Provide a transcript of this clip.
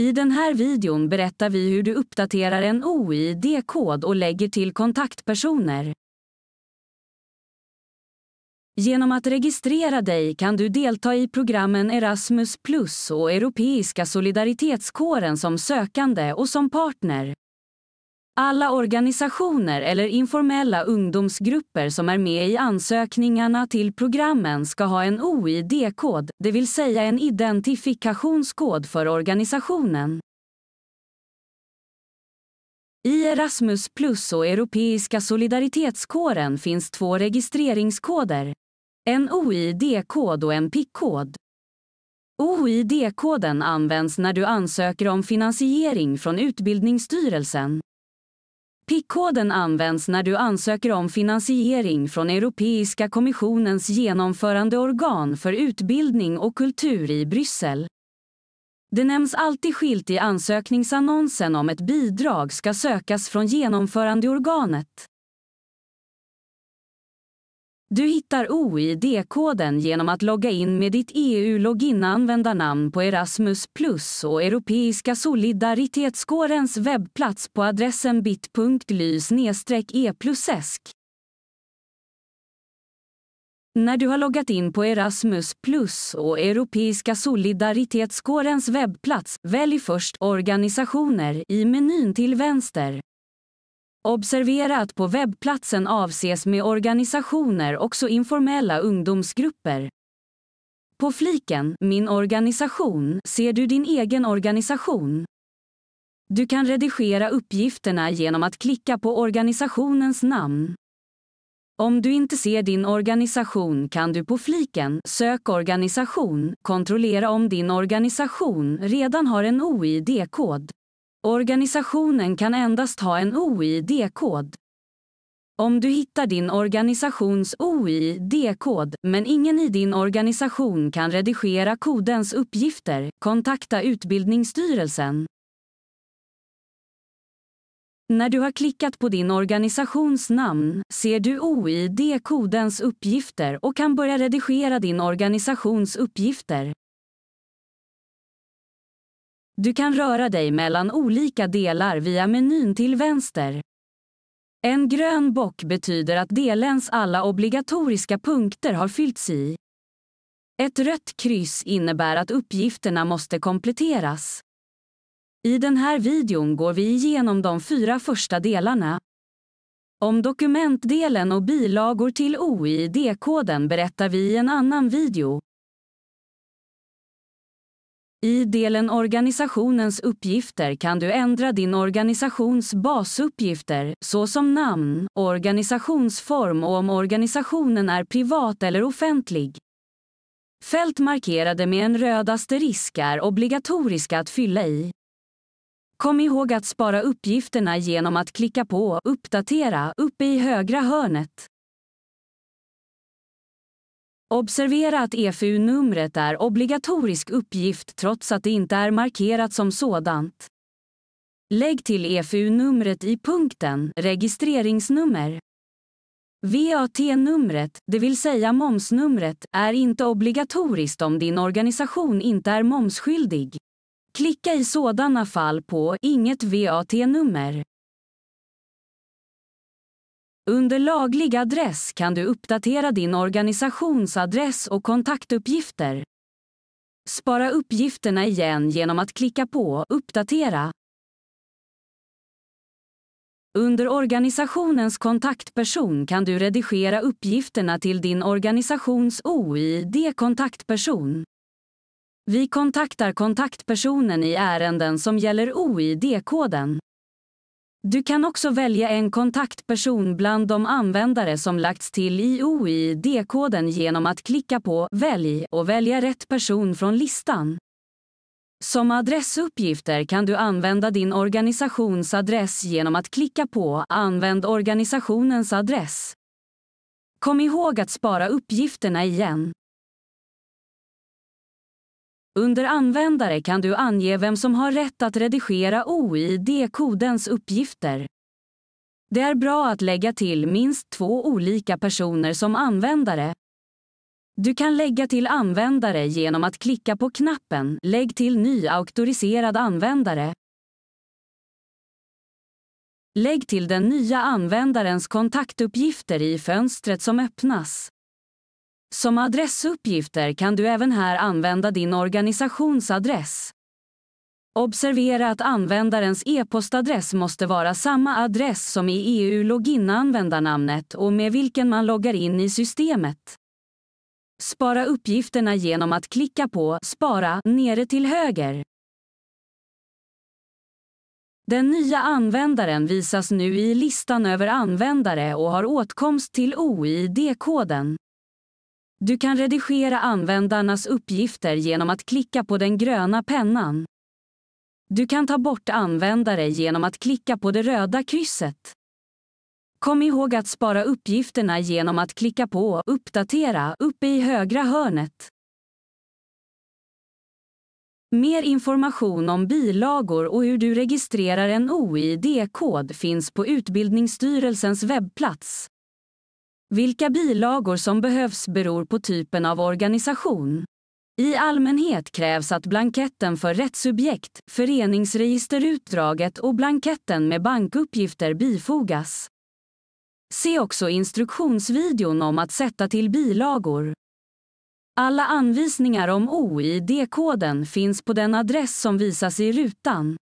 I den här videon berättar vi hur du uppdaterar en OID-kod och lägger till kontaktpersoner. Genom att registrera dig kan du delta i programmen Erasmus Plus och Europeiska solidaritetskåren som sökande och som partner. Alla organisationer eller informella ungdomsgrupper som är med i ansökningarna till programmen ska ha en OID-kod, det vill säga en identifikationskod för organisationen. I Erasmus Plus och Europeiska solidaritetskåren finns två registreringskoder. En OID-kod och en PIC-kod. OID-koden används när du ansöker om finansiering från Utbildningsstyrelsen. PIK-koden används när du ansöker om finansiering från Europeiska kommissionens genomförande organ för utbildning och kultur i Bryssel. Det nämns alltid skilt i ansökningsannonsen om ett bidrag ska sökas från genomförandeorganet. Du hittar OID-koden genom att logga in med ditt EU-login-användarnamn på Erasmus Plus och Europeiska solidaritetskårens webbplats på adressen bit.ly e När du har loggat in på Erasmus Plus och Europeiska solidaritetskårens webbplats, välj först organisationer i menyn till vänster. Observera att på webbplatsen avses med organisationer också informella ungdomsgrupper. På fliken Min organisation ser du din egen organisation. Du kan redigera uppgifterna genom att klicka på organisationens namn. Om du inte ser din organisation kan du på fliken Sök organisation kontrollera om din organisation redan har en OID-kod. Organisationen kan endast ha en OID-kod. Om du hittar din organisations OID-kod, men ingen i din organisation kan redigera kodens uppgifter, kontakta Utbildningsstyrelsen. När du har klickat på din organisations namn ser du OID-kodens uppgifter och kan börja redigera din organisations uppgifter. Du kan röra dig mellan olika delar via menyn till vänster. En grön bock betyder att delens alla obligatoriska punkter har fyllts i. Ett rött kryss innebär att uppgifterna måste kompletteras. I den här videon går vi igenom de fyra första delarna. Om dokumentdelen och bilagor till OID-koden berättar vi i en annan video. I delen Organisationens uppgifter kan du ändra din organisations basuppgifter, såsom namn, organisationsform och om organisationen är privat eller offentlig. Fält markerade med en röd asterisk är obligatoriska att fylla i. Kom ihåg att spara uppgifterna genom att klicka på Uppdatera uppe i högra hörnet. Observera att EFU-numret är obligatorisk uppgift trots att det inte är markerat som sådant. Lägg till EFU-numret i punkten Registreringsnummer. VAT-numret, det vill säga momsnumret, är inte obligatoriskt om din organisation inte är momsskyldig. Klicka i sådana fall på Inget VAT-nummer. Under laglig adress kan du uppdatera din organisationsadress och kontaktuppgifter. Spara uppgifterna igen genom att klicka på Uppdatera. Under organisationens kontaktperson kan du redigera uppgifterna till din organisations OID kontaktperson. Vi kontaktar kontaktpersonen i ärenden som gäller OID-koden. Du kan också välja en kontaktperson bland de användare som lagts till i OID-koden genom att klicka på Välj och välja rätt person från listan. Som adressuppgifter kan du använda din organisations adress genom att klicka på Använd organisationens adress. Kom ihåg att spara uppgifterna igen. Under användare kan du ange vem som har rätt att redigera OID-kodens uppgifter. Det är bra att lägga till minst två olika personer som användare. Du kan lägga till användare genom att klicka på knappen Lägg till ny auktoriserad användare. Lägg till den nya användarens kontaktuppgifter i fönstret som öppnas. Som adressuppgifter kan du även här använda din organisations adress. Observera att användarens e-postadress måste vara samma adress som i EU-login-användarnamnet och med vilken man loggar in i systemet. Spara uppgifterna genom att klicka på Spara nere till höger. Den nya användaren visas nu i listan över användare och har åtkomst till OID-koden. Du kan redigera användarnas uppgifter genom att klicka på den gröna pennan. Du kan ta bort användare genom att klicka på det röda krysset. Kom ihåg att spara uppgifterna genom att klicka på Uppdatera uppe i högra hörnet. Mer information om bilagor och hur du registrerar en OID-kod finns på Utbildningsstyrelsens webbplats. Vilka bilagor som behövs beror på typen av organisation. I allmänhet krävs att blanketten för rättssubjekt, föreningsregisterutdraget och blanketten med bankuppgifter bifogas. Se också instruktionsvideon om att sätta till bilagor. Alla anvisningar om OID-koden finns på den adress som visas i rutan.